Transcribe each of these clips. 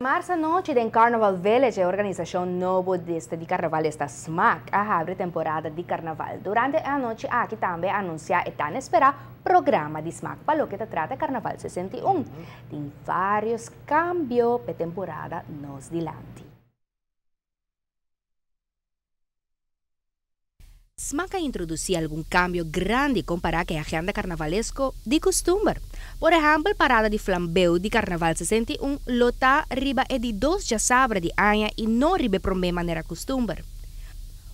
Jamar noche del Carnaval Village, organización no budista di carnaval está SMAC, a ah, abrir temporada di carnaval. Durante la noche aquí ah, también anuncia y tan espera programa di SMAC, para lo che te trata Carnaval 61. Mm-hmm. Tiene varios cambios de temporada nos delante. Smaka introducía algún cambio grande comparado que la agenda carnavalesco de costumbre. Por ejemplo, parada de flambeu de Carnaval 61 lota riba e de dos ya sabra de año y no ribe de manera costumbre.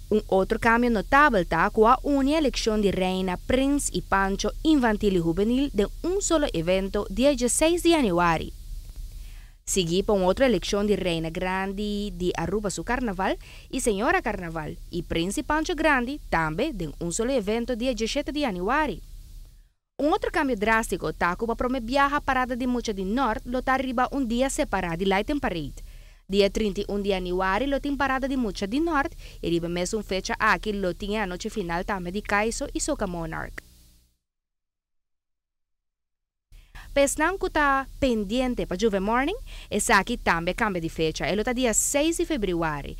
Un otro cambio notable está con la elección de Reina, Prince y Pancho infantil y juvenil de un solo evento, día 16 de janeiro. Segui para outra eleição de Reina Grande de Aruba su Carnaval e Senhora Carnaval e Príncipe Grande também de um solo evento dia 17 de janeiro. Um outro cambio drástico tá Cuba promete viaja a parada de Mucha de Norte lotar riba um dia separado de Light Parade. Dia 31 de janeiro, lotem parada de Mucha de Norte e riba mesmo fecha aqui lotem a noite final também de Caiso e Soca Monarch. Pesnancuta pendiente pa Juve Morning e sa che tambe cambia di fecha e lo ta dia 6 di febbraio.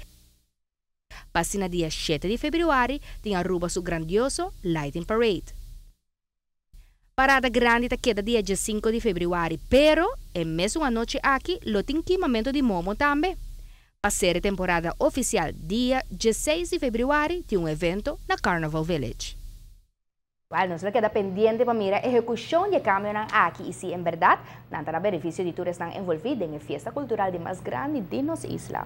Passina dia 7 di febbraio ti arruba su grandioso Lighting Parade. Parada grande ta queda dia 5 di febbraio, però e messo una noche aquí lo tinki momento di momo tambe. Passere temporada oficial dia 16 di febbraio ti un evento na Carnival Village. Nos queda pendiente para pues mirar ejecución y de Cameron y si en verdad verdad beneficio terá benefício de turistas en la fiesta cultural de más grande de nuestra isla.